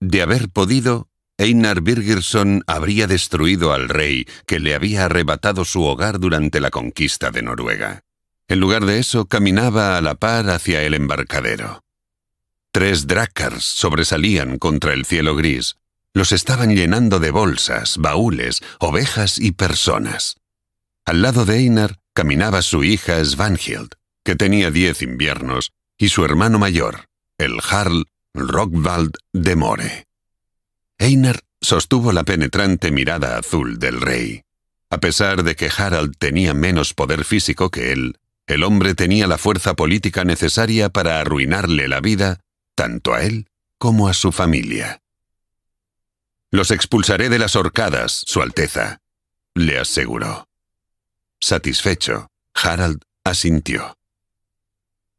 De haber podido, Einar Birgerson habría destruido al rey que le había arrebatado su hogar durante la conquista de Noruega. En lugar de eso, caminaba a la par hacia el embarcadero. Tres drácars sobresalían contra el cielo gris. Los estaban llenando de bolsas, baúles, ovejas y personas. Al lado de Einar caminaba su hija Svanhild, que tenía diez inviernos, y su hermano mayor, el Harl, Rockwald de More. Einar sostuvo la penetrante mirada azul del rey. A pesar de que Harald tenía menos poder físico que él, el hombre tenía la fuerza política necesaria para arruinarle la vida, tanto a él como a su familia. Los expulsaré de las horcadas, Su Alteza, le aseguró. Satisfecho, Harald asintió.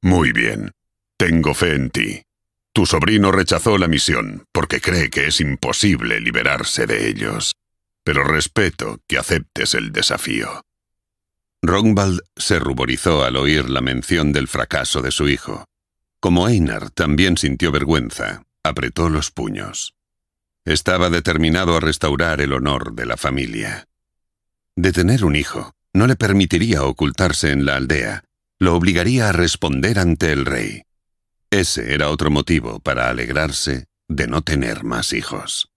Muy bien, tengo fe en ti. Tu sobrino rechazó la misión porque cree que es imposible liberarse de ellos, pero respeto que aceptes el desafío. Rongbald se ruborizó al oír la mención del fracaso de su hijo. Como Einar también sintió vergüenza, apretó los puños. Estaba determinado a restaurar el honor de la familia. De tener un hijo, no le permitiría ocultarse en la aldea, lo obligaría a responder ante el rey. Ese era otro motivo para alegrarse de no tener más hijos.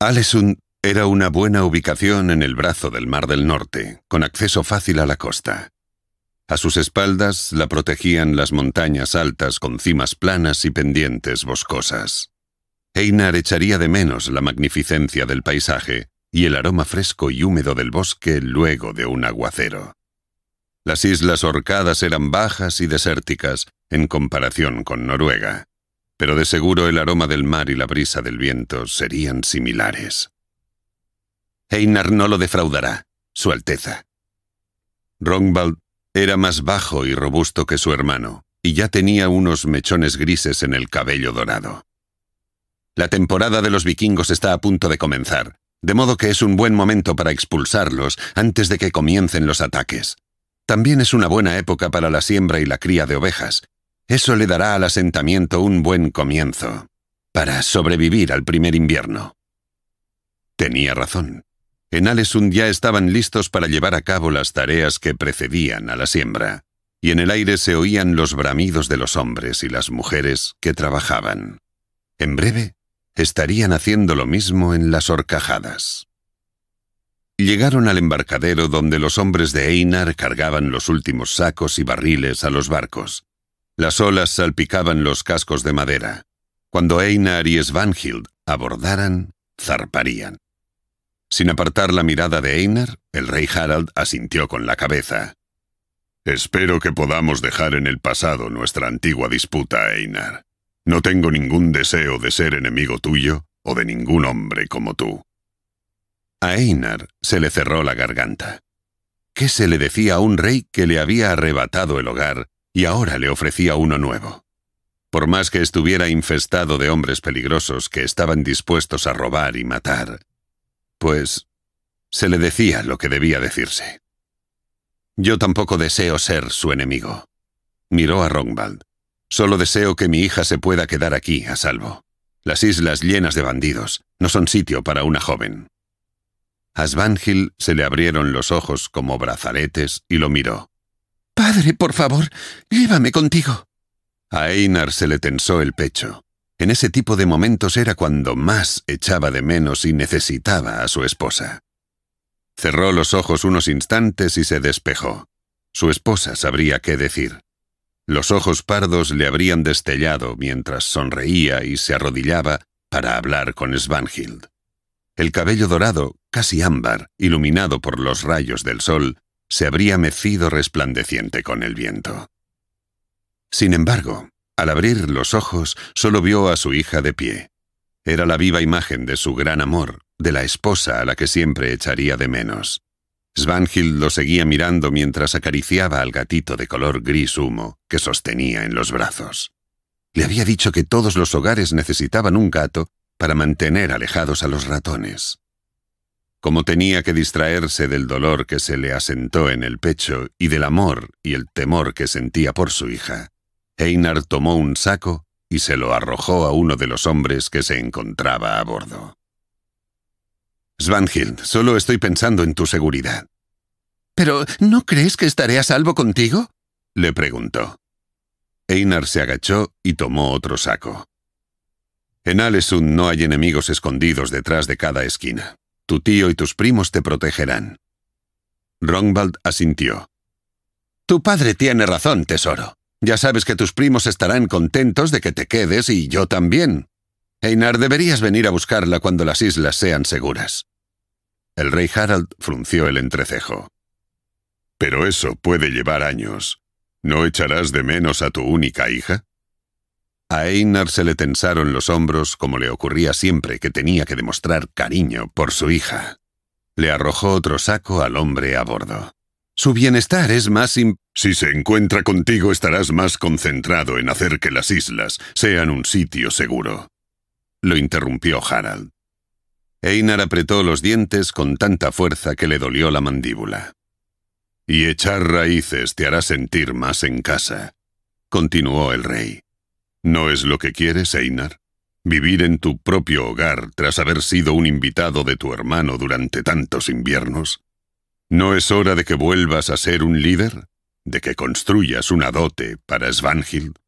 Alesund era una buena ubicación en el brazo del Mar del Norte, con acceso fácil a la costa. A sus espaldas la protegían las montañas altas con cimas planas y pendientes boscosas. Einar echaría de menos la magnificencia del paisaje y el aroma fresco y húmedo del bosque luego de un aguacero. Las islas Orcadas eran bajas y desérticas en comparación con Noruega, pero de seguro el aroma del mar y la brisa del viento serían similares. Einar no lo defraudará, Su Alteza. Rongvald era más bajo y robusto que su hermano, y ya tenía unos mechones grises en el cabello dorado. La temporada de los vikingos está a punto de comenzar, de modo que es un buen momento para expulsarlos antes de que comiencen los ataques. También es una buena época para la siembra y la cría de ovejas. Eso le dará al asentamiento un buen comienzo, para sobrevivir al primer invierno. Tenía razón. En un ya estaban listos para llevar a cabo las tareas que precedían a la siembra, y en el aire se oían los bramidos de los hombres y las mujeres que trabajaban. En breve, estarían haciendo lo mismo en las horcajadas. Llegaron al embarcadero donde los hombres de Einar cargaban los últimos sacos y barriles a los barcos. Las olas salpicaban los cascos de madera. Cuando Einar y Svanhild abordaran, zarparían. Sin apartar la mirada de Einar, el rey Harald asintió con la cabeza. Espero que podamos dejar en el pasado nuestra antigua disputa, Einar. No tengo ningún deseo de ser enemigo tuyo o de ningún hombre como tú. A Einar se le cerró la garganta. ¿Qué se le decía a un rey que le había arrebatado el hogar y ahora le ofrecía uno nuevo? Por más que estuviera infestado de hombres peligrosos que estaban dispuestos a robar y matar, pues se le decía lo que debía decirse. Yo tampoco deseo ser su enemigo. Miró a Rongvald. Solo deseo que mi hija se pueda quedar aquí a salvo. Las islas llenas de bandidos no son sitio para una joven. A Svanhild se le abrieron los ojos como brazaletes y lo miró. «Padre, por favor, llévame contigo». A Einar se le tensó el pecho. En ese tipo de momentos era cuando más echaba de menos y necesitaba a su esposa. Cerró los ojos unos instantes y se despejó. Su esposa sabría qué decir. Los ojos pardos le habrían destellado mientras sonreía y se arrodillaba para hablar con Svanhild. El cabello dorado, casi ámbar, iluminado por los rayos del sol, se habría mecido resplandeciente con el viento. Sin embargo, al abrir los ojos, solo vio a su hija de pie. Era la viva imagen de su gran amor, de la esposa a la que siempre echaría de menos. Svanhild lo seguía mirando mientras acariciaba al gatito de color gris humo que sostenía en los brazos. Le había dicho que todos los hogares necesitaban un gato para mantener alejados a los ratones. Como tenía que distraerse del dolor que se le asentó en el pecho y del amor y el temor que sentía por su hija, Einar tomó un saco y se lo arrojó a uno de los hombres que se encontraba a bordo. Svanhild, solo estoy pensando en tu seguridad. ¿Pero no crees que estaré a salvo contigo? le preguntó. Einar se agachó y tomó otro saco. En Alesund no hay enemigos escondidos detrás de cada esquina. Tu tío y tus primos te protegerán. Ronbald asintió. Tu padre tiene razón, tesoro. Ya sabes que tus primos estarán contentos de que te quedes y yo también. Einar, deberías venir a buscarla cuando las islas sean seguras. El rey Harald frunció el entrecejo. Pero eso puede llevar años. ¿No echarás de menos a tu única hija? A Einar se le tensaron los hombros como le ocurría siempre que tenía que demostrar cariño por su hija. Le arrojó otro saco al hombre a bordo. Su bienestar es más imp Si se encuentra contigo estarás más concentrado en hacer que las islas sean un sitio seguro. Lo interrumpió Harald. Einar apretó los dientes con tanta fuerza que le dolió la mandíbula. Y echar raíces te hará sentir más en casa, continuó el rey. ¿No es lo que quieres, Einar? ¿Vivir en tu propio hogar tras haber sido un invitado de tu hermano durante tantos inviernos? ¿No es hora de que vuelvas a ser un líder? ¿De que construyas una dote para Svanhild?